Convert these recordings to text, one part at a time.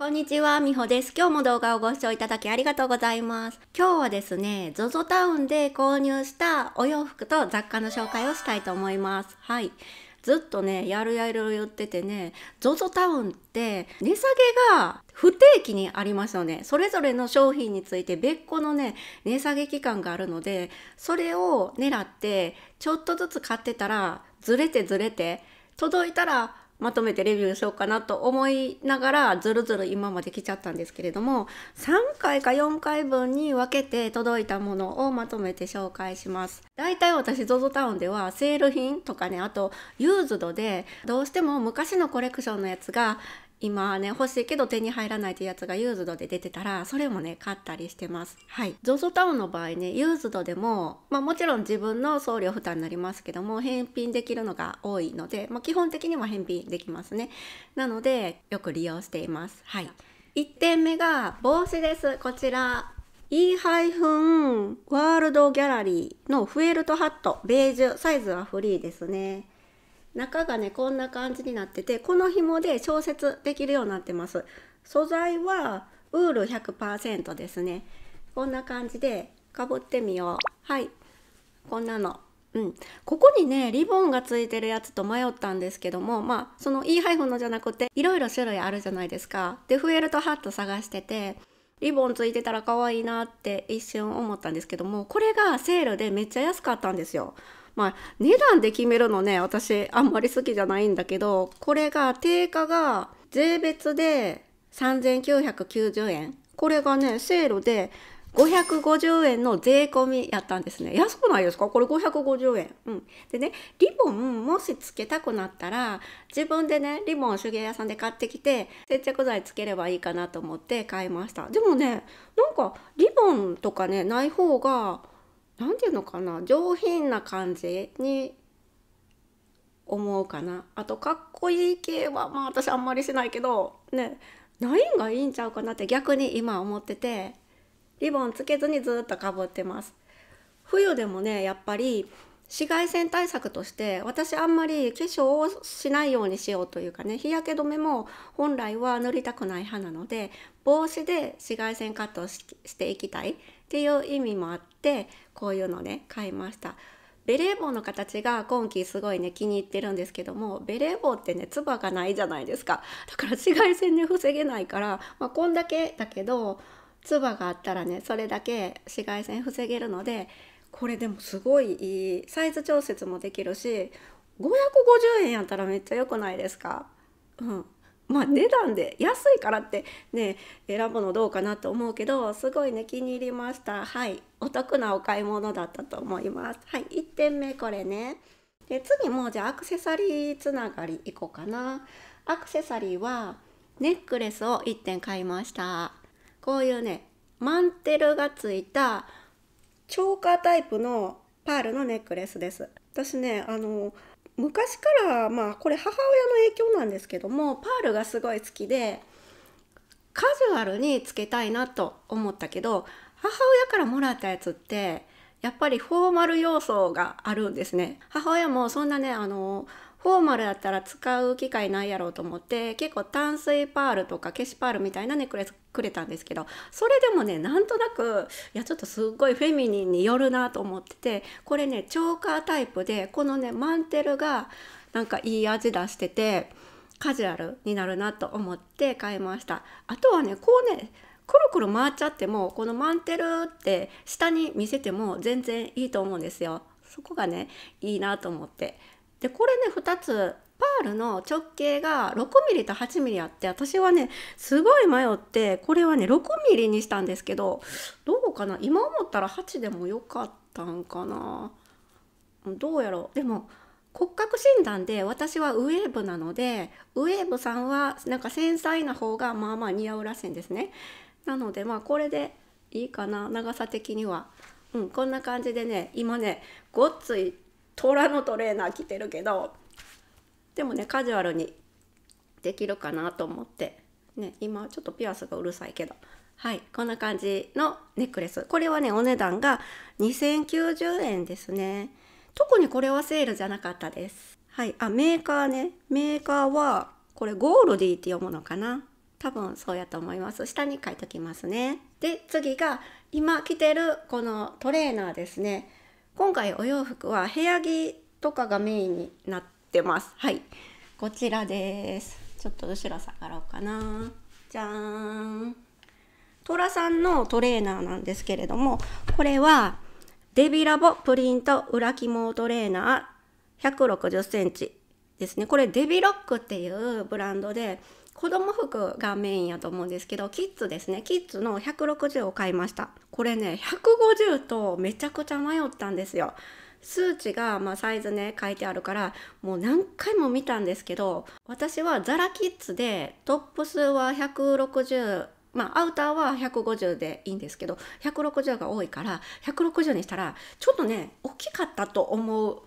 こんにちは、みほです。今日も動画をご視聴いただきありがとうございます。今日はですね、ZOZO タウンで購入したお洋服と雑貨の紹介をしたいと思います。はい。ずっとね、やるやる言っててね、ZOZO タウンって値下げが不定期にありますよね。それぞれの商品について別個のね、値下げ期間があるので、それを狙ってちょっとずつ買ってたら、ずれてずれて、届いたらまとめてレビューしようかなと思いながらずるずる今まで来ちゃったんですけれども3回か4回分に分けて届いたものをまとめて紹介します。だいたい私 ZOZO タウンではセール品とかねあとユーズドでどうしても昔のコレクションのやつが今ね欲しいけど手に入らないってやつがユーズドで出てたらそれもね買ったりしてますはい ZOZO タウンの場合ねユーズドでもまあもちろん自分の送料負担になりますけども返品できるのが多いので、まあ、基本的には返品できますねなのでよく利用していますはい1点目が帽子ですこちら e ワールドギャラリーのフエルトハットベージュサイズはフリーですね中がねこんな感じになっててこの紐で調節できるようになってます素材はウール100%ですねこんな感じでかぶってみようはいこんなのうん、ここにねリボンがついてるやつと迷ったんですけどもまあその E ハのじゃなくていろいろ種類あるじゃないですかでフエルトハット探しててリボンついてたら可愛いなって一瞬思ったんですけどもこれがセールでめっちゃ安かったんですよまあ、値段で決めるのね、私あんまり好きじゃないんだけど、これが定価が税別で3990円。これがね、セールで550円の税込みやったんですね。安くないですかこれ550円。うん。でね、リボンもしつけたくなったら、自分でね、リボン手芸屋さんで買ってきて、接着剤つければいいかなと思って買いました。でもね、なんかリボンとかね、ない方が何て言うのかな上品な感じに思うかなあとかっこいい系はまあ私あんまりしないけどねなインがいいんちゃうかなって逆に今思っててリボンつけずにずっとかぶってます冬でもねやっぱり紫外線対策として私あんまり化粧をしないようにしようというかね日焼け止めも本来は塗りたくない派なので帽子で紫外線カットしていきたいっていう意味もあってこういうのね買いましたベレー帽の形が今季すごいね気に入ってるんですけどもベレー帽ってねつばがないじゃないですかだから紫外線で防げないから、まあ、こんだけだけどつばがあったらねそれだけ紫外線防げるのでこれでもすごいいいサイズ調節もできるし550円やったらめっちゃ良くないですかうんまあ値段で安いからってね選ぶのどうかなと思うけどすごいね気に入りましたはいお得なお買い物だったと思いますはい1点目これねで次もじゃあアクセサリーつながりいこうかなアクセサリーはネックレスを1点買いましたこういうねマンテルがついたチョーカータイプのパールのネックレスです私ねあの昔からまあこれ母親の影響なんですけどもパールがすごい好きでカジュアルにつけたいなと思ったけど母親からもらったやつってやっぱりフォーマル要素があるんですね母親もそんなねあのフォーマルだったら使う機会ないやろうと思って結構淡水パールとか消しパールみたいなネックレスくれたんですけどそれでもねなんとなくいやちょっとすっごいフェミニンによるなと思っててこれねチョーカータイプでこのねマンテルがなんかいい味出しててカジュアルになるなと思って買いました。あとはねこうねくるくる回っちゃってもこのマンテルって下に見せても全然いいと思うんですよ。そこがねいいなと思ってでこれね2つパールの直径が 6mm と 8mm あって私はねすごい迷ってこれはね 6mm にしたんですけどどうかな今思ったら8でもよかったんかなどうやろうでも骨格診断で私はウェーブなのでウェーブさんはなんか繊細な方がまあまあ似合うらしいんですねなのでまあこれでいいかな長さ的にはうんこんな感じでね今ねごっつい虎のトレーナー着てるけどでもねカジュアルにできるかなと思って、ね、今ちょっとピアスがうるさいけどはいこんな感じのネックレスこれはねお値段が2090円ですね特にこれはセールじゃなかったですはいあメーカーねメーカーはこれゴールディって読むのかな多分そうやと思います下に書いときますねで次が今着てるこのトレーナーですね今回お洋服は部屋着とかがメインになってますはいこちらですちょっと後ろ下がろうかなじゃーんトラさんのトレーナーなんですけれどもこれはデビラボプリント裏肝トレーナー160センチですねこれデビロックっていうブランドで子供服がメインやと思うんですけどキッズですねキッズの160を買いましたこれね150とめちゃくちゃ迷ったんですよ数値が、まあ、サイズね書いてあるからもう何回も見たんですけど私はザラキッズでトップスは160まあ、アウターは150でいいんですけど160が多いから160にしたらちょっとね大きかったと思う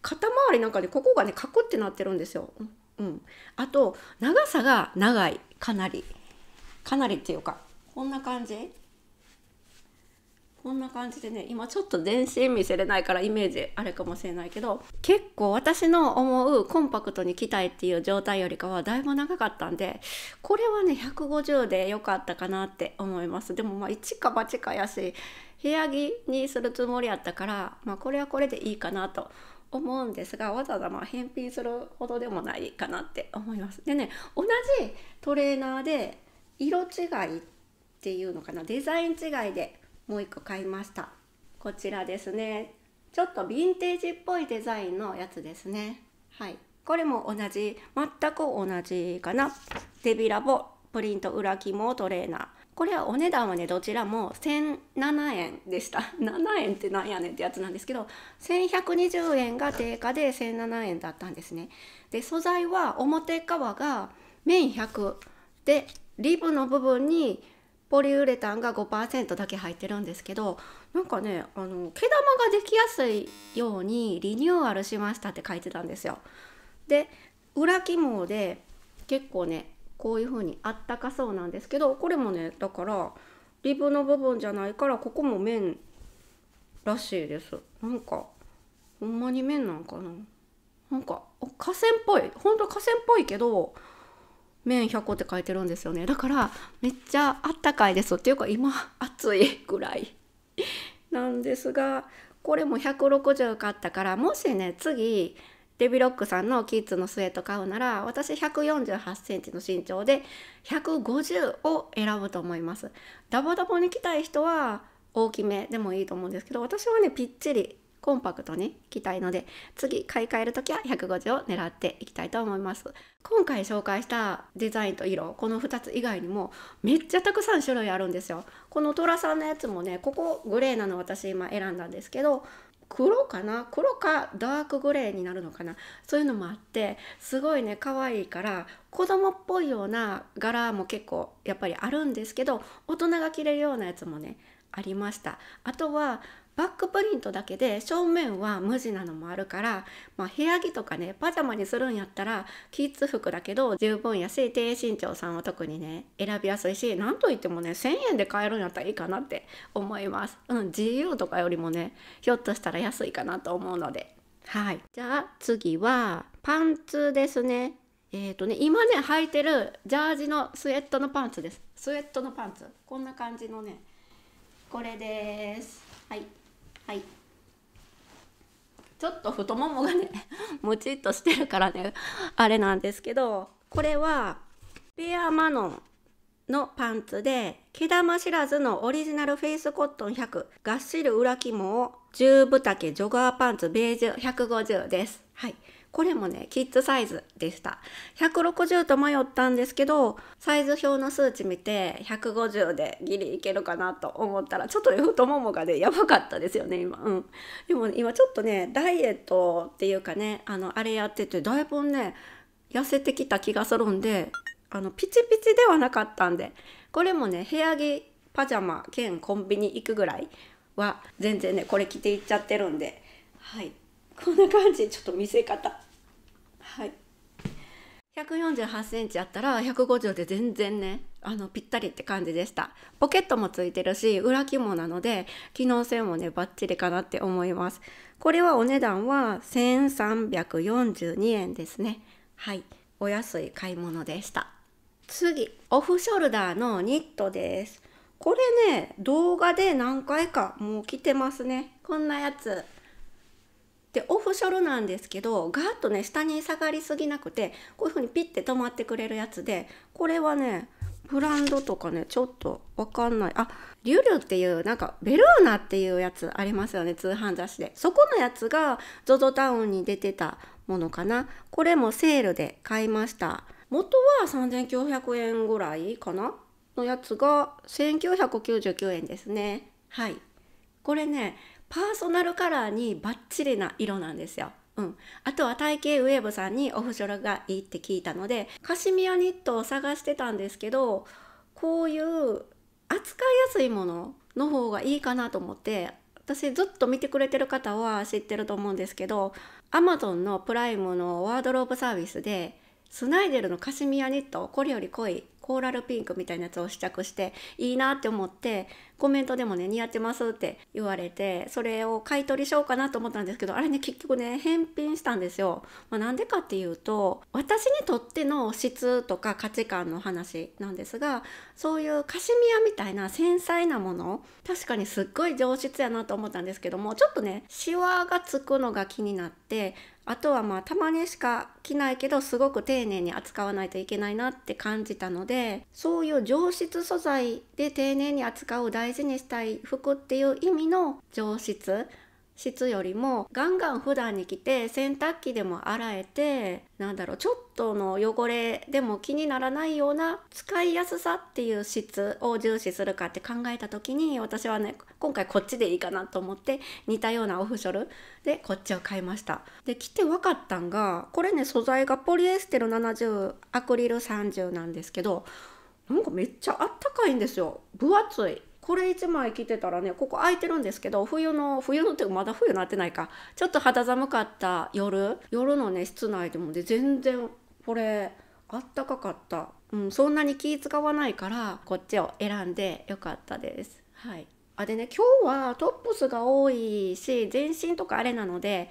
肩周りなんかでここがねカクってなってるんですようん、あと長さが長いかなりかなりっていうかこんな感じこんな感じでね今ちょっと全身見せれないからイメージあれかもしれないけど結構私の思うコンパクトに着たいっていう状態よりかはだいぶ長かったんでこれはね150で良かったかなって思いますでもまあ一か八かやし部屋着にするつもりやったから、まあ、これはこれでいいかなと思うんですがわざわざまあ返品するほどでもないかなって思います。でね同じトレーナーで色違いっていうのかなデザイン違いでもう一個買いました。こちらですねちょっとヴィンテージっぽいデザインのやつですね。はいこれも同じ全く同じかなデビラボプリント裏肝トレーナーこれはお値段はねどちらも1007円でした7円 ってなんやねんってやつなんですけど1120円が定価で1007円だったんですねで素材は表側が綿100でリブの部分にポリウレタンが5%だけ入ってるんですけどなんかねあの毛玉ができやすいようにリニューアルしましたって書いてたんですよ。で裏起毛で結構ねこういう風にあったかそうなんですけどこれもねだからリブの部分じゃないからここも面らしいですなんかほんまに面なんかななんか河川っぽいほんと河川っぽいけど綿100個って書いてるんですよねだからめっちゃあったかいですっていうか今暑いぐらいなんですがこれも160買ったからもしね次デビロックさんのキッズのスウェット買うなら私148センチの身長で150を選ぶと思いますダボダボに着たい人は大きめでもいいと思うんですけど私はねぴっちりコンパクトに着たいので次買い替える時は150を狙っていきたいと思います今回紹介したデザインと色この2つ以外にもめっちゃたくさん種類あるんですよこのトラさんのやつもねここグレーなの私今選んだんですけど黒かな黒かダークグレーになるのかなそういうのもあってすごいね可愛いから子供っぽいような柄も結構やっぱりあるんですけど大人が着れるようなやつもねありましたあとはバックプリントだけで正面は無地なのもあるから、まあ、部屋着とかねパジャマにするんやったらキッズ服だけど十分やし低身長さんは特にね選びやすいしなんといってもね1,000円で買えるんやったらいいかなって思います。うん、GU とかよりもねひょっとしたら安いかなと思うので。はい、じゃあ次はパンツですね。えーとね、今ね履いてるジャージのスウェットのパンツですスウェットのパンツこんな感じのねこれですはいはいちょっと太ももがね もちっとしてるからねあれなんですけどこれはベアマノンのパンツで毛玉知らずのオリジナルフェイスコットン100がっしり裏肝を10分丈ジョガーパンツベージュ150です。はい、これもねキッズサイズでした160と迷ったんですけどサイズ表の数値見て150でギリいけるかなと思ったらちょっと太ももがねやばかったですよね今、うん、でも、ね、今ちょっとねダイエットっていうかねあのあれやっててだいぶね痩せてきた気がするんであのピチピチではなかったんでこれもね部屋着パジャマ兼コンビニ行くぐらいは全然ねこれ着ていっちゃってるんではいこんな感じちょっと見せ方148センチあったら150で全然ねあのぴったりって感じでしたポケットもついてるし裏肝なので機能性もねバッチリかなって思いますこれはお値段は1342円ですねはいお安い買い物でした次オフショルダーのニットですこれね動画で何回かもう着てますねこんなやつでオフショルなんですけどガーッとね下に下がりすぎなくてこういう風にピッて止まってくれるやつでこれはねブランドとかねちょっとわかんないあリュルっていうなんかベルーナっていうやつありますよね通販雑誌でそこのやつが ZOZO タウンに出てたものかなこれもセールで買いました元は3900円ぐらいかなのやつが1999円ですねはいこれねパーソナルカラーにバッチリな色なんですよ。うん、あとは体型ウェーブさんにオフショルがいいって聞いたのでカシミヤニットを探してたんですけどこういう扱いやすいものの方がいいかなと思って私ずっと見てくれてる方は知ってると思うんですけど Amazon のプライムのワードローブサービスでスナイデルのカシミヤニットこれより濃いコーラルピンクみたいなやつを試着していいなって思ってコメントでもね似合ってますって言われてそれを買い取りしようかなと思ったんですけどあれね結局ね返品したんですよ。まあ、なんでかっていうと私にとっての質とか価値観の話なんですがそういうカシミヤみたいな繊細なもの確かにすっごい上質やなと思ったんですけどもちょっとねシワがつくのが気になってあとはまあたまにしか着ないけどすごく丁寧に扱わないといけないなって感じたのでそういう上質素材で丁寧に扱う大事にしたい服っていう意味の上質質よりもガンガン普段に来て洗濯機でも洗えてなんだろうちょっとの汚れでも気にならないような使いやすさっていう質を重視するかって考えた時に私はね今回こっちでいいかなと思って似たようなオフショルでこっちを買いましたで着て分かったんがこれね素材がポリエステル70アクリル30なんですけどなんかめっちゃあったかいんですよ分厚いこれ1枚着てたらねここ空いてるんですけど冬の冬のってまだ冬になってないかちょっと肌寒かった夜夜のね室内でもで全然これあったかかった、うん、そんなに気使わないからこっちを選んでよかったです。はいあでね今日はトップスが多いし全身とかあれなので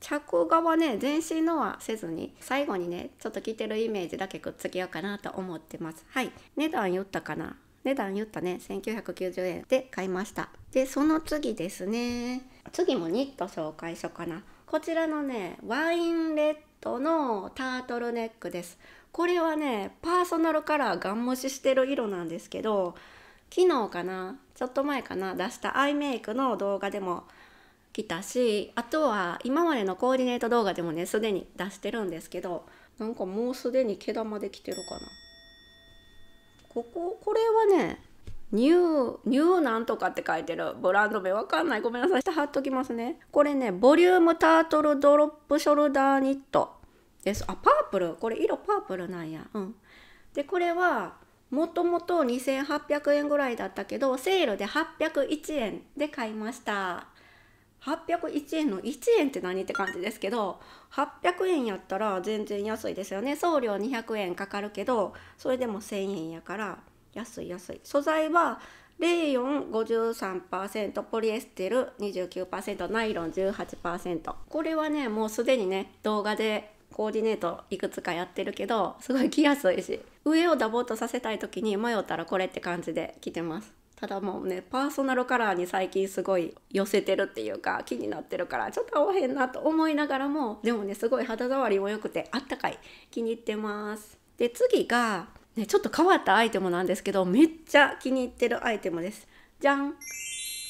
着側はね全身のはせずに最後にねちょっと着てるイメージだけくっつけようかなと思ってますはい値段言ったかな値段言ったね1990円で買いましたでその次ですね次もニット紹介しようかなこちらのねワインレッドのタートルネックですこれはねパーソナルカラーガン無視してる色なんですけど昨日かなちょっと前かな出したアイメイクの動画でも来たしあとは今までのコーディネート動画でもねすでに出してるんですけどなんかもうすでに毛玉できてるかなこここれはねニュー、ニューなんとかって書いてる。ブランド名わかんない。ごめんなさい。下貼っときますね。これね、ボリュームタートルドロップショルダーニットです。あ、パープル。これ色パープルなんや。うん。で、これは、もともと2800円ぐらいだったけど、セールで801円で買いました。801円の1円って何って感じですけど800円やったら全然安いですよね送料200円かかるけどそれでも1,000円やから安い安い素材は0453%ポリエステル29%ナイロン18%これはねもうすでにね動画でコーディネートいくつかやってるけどすごい着やすいし上をダボっとさせたい時に迷ったらこれって感じで着てますただもうねパーソナルカラーに最近すごい寄せてるっていうか気になってるからちょっと合わへんなと思いながらもでもねすごい肌触りも良くてあったかい気に入ってます。で次が、ね、ちょっと変わったアイテムなんですけどめっちゃ気に入ってるアイテムです。じゃんこ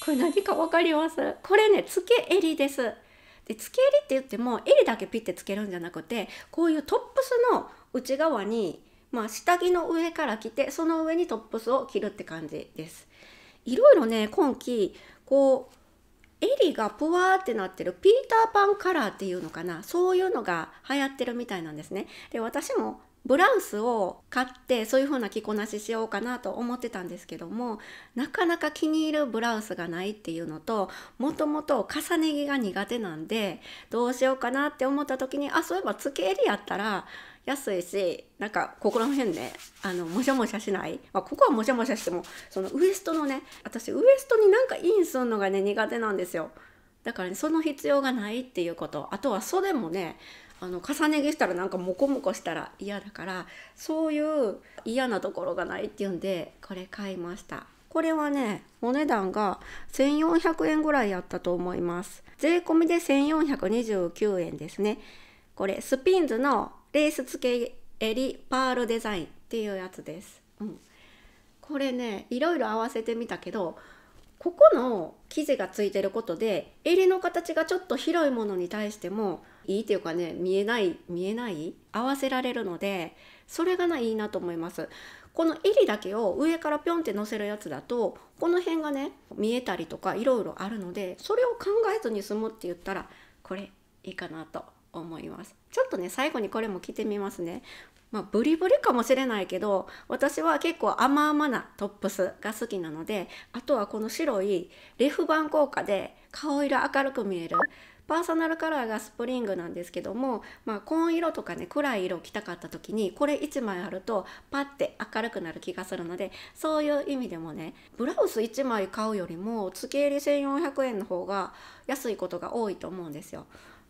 れ何か分かりますこれねつけ襟です。でつけ襟って言っても襟だけピッてつけるんじゃなくてこういうトップスの内側にまあ、下着の上から着てその上にトップスを着るって感じです。いろいろね今季こう襟がぷわーってなってるピーターパンカラーっていうのかなそういうのが流行ってるみたいなんですね。で私もブラウスを買ってそういう風な着こなししようかなと思ってたんですけどもなかなか気に入るブラウスがないっていうのともともと重ね着が苦手なんでどうしようかなって思った時にあそういえば付け襟やったら安いしなんかここら辺ねあのもしゃもしゃしない、まあ、ここはもしゃもしゃしてもそのウエストのね私ウエストになんかインするのがね苦手なんですよだからねその必要がないっていうことあとは袖もねあの重ね着したらなんかモコモコしたら嫌だからそういう嫌なところがないっていうんでこれ買いましたこれはねお値段が1400円ぐらいやったと思います税込みで1429円ですねこれスピンズのレース付け襟パールデザインっていうやつです、うん、これねいろいろ合わせてみたけどここの生地がついてることで襟の形がちょっと広いものに対してもいいっていうかね見えない見えない合わせられるのでそれがないいなと思いますこの襟だけを上からピョンって乗せるやつだとこの辺がね見えたりとかいろいろあるのでそれを考えずに済むって言ったらこれいいかなと思いますちょっとね最後にこれも着てみますねまあ、ブリブリかもしれないけど私は結構甘々なトップスが好きなのであとはこの白いレフ板効果で顔色明るく見えるパーソナルカラーがスプリングなんですけども、まあ、紺色とかね暗い色着たかった時にこれ1枚あるとパッて明るくなる気がするのでそういう意味でもねブラウス1枚買うよりもけ入り1400円の方が安いことが多いと思うんですよ。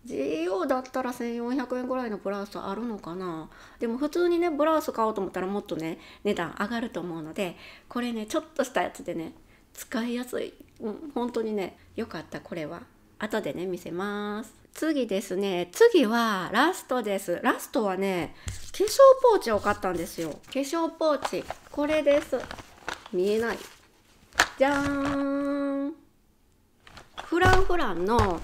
GO だったら1400円ぐらいのブラウスあるのかなでも普通にねブラウス買おうと思ったらもっとね値段上がると思うのでこれねちょっとしたやつでね使いやすい、うん、本当にねよかったこれは後でね見せます次ですね次はラストですラストはね化粧ポーチを買ったんですよ化粧ポーチこれです見えないじゃーんフランフランの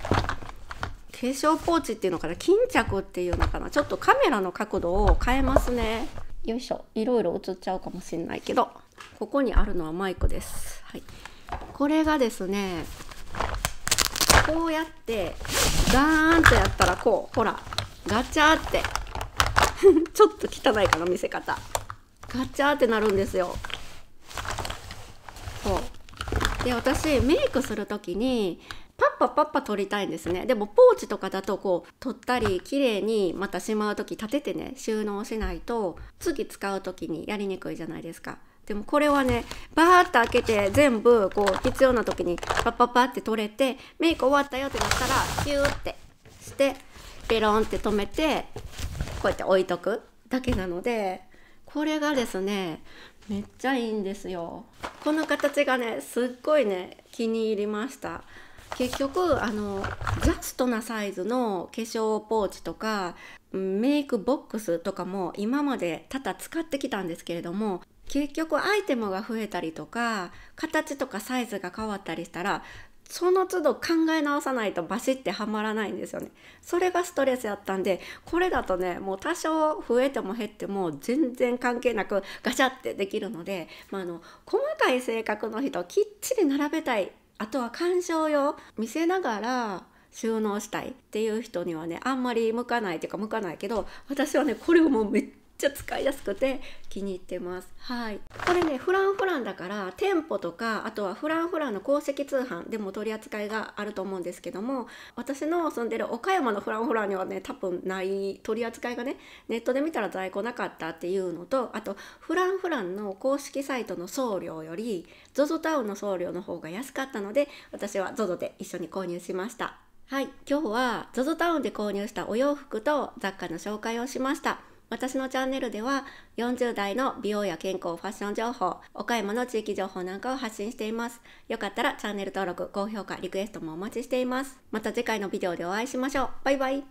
化粧ポーチっていうのかな巾着っていうのかなちょっとカメラの角度を変えますねよいしょいろいろ映っちゃうかもしんないけどここにあるのはマイクです、はい、これがですねこうやってガーンとやったらこうほらガチャって ちょっと汚いかな見せ方ガチャってなるんですよこうで私メイクする時にパッパパッパ取りたいんですねでもポーチとかだとこう取ったり綺麗にまたしまう時立ててね収納しないと次使う時にやりにくいじゃないですか。でもこれはねバーッと開けて全部こう必要な時にパッパッパって取れてメイク終わったよってなったらキューってしてペロンって止めてこうやって置いとくだけなのでこれがですねめっちゃいいんですよこの形がねすっごいね気に入りました結局あのジャストなサイズの化粧ポーチとかメイクボックスとかも今までただ使ってきたんですけれども結局アイテムが増えたりとか形とかサイズが変わったりしたらその都度考え直さないとバシッてはまらないんですよねそれがストレスやったんでこれだとねもう多少増えても減っても全然関係なくガシャってできるので、まああの細かい性格の人きっちり並べたいあとは鑑賞用見せながら収納したいっていう人にはねあんまり向かないっていうか向かないけど私はねこれをもうめっちゃ使いやすくて気に入ってます。はい。これね、フランフランだから、店舗とか、あとはフランフランの公式通販でも取り扱いがあると思うんですけども、私の住んでる岡山のフランフランにはね、多分ない取り扱いがね、ネットで見たら在庫なかったっていうのと、あと、フランフランの公式サイトの送料より、ZOZO タウンの送料の方が安かったので、私は ZOZO で一緒に購入しました。はい、今日は ZOZO タウンで購入したお洋服と雑貨の紹介をしました。私のチャンネルでは40代の美容や健康、ファッション情報、岡山の地域情報なんかを発信しています。よかったらチャンネル登録、高評価、リクエストもお待ちしています。また次回のビデオでお会いしましょう。バイバイ。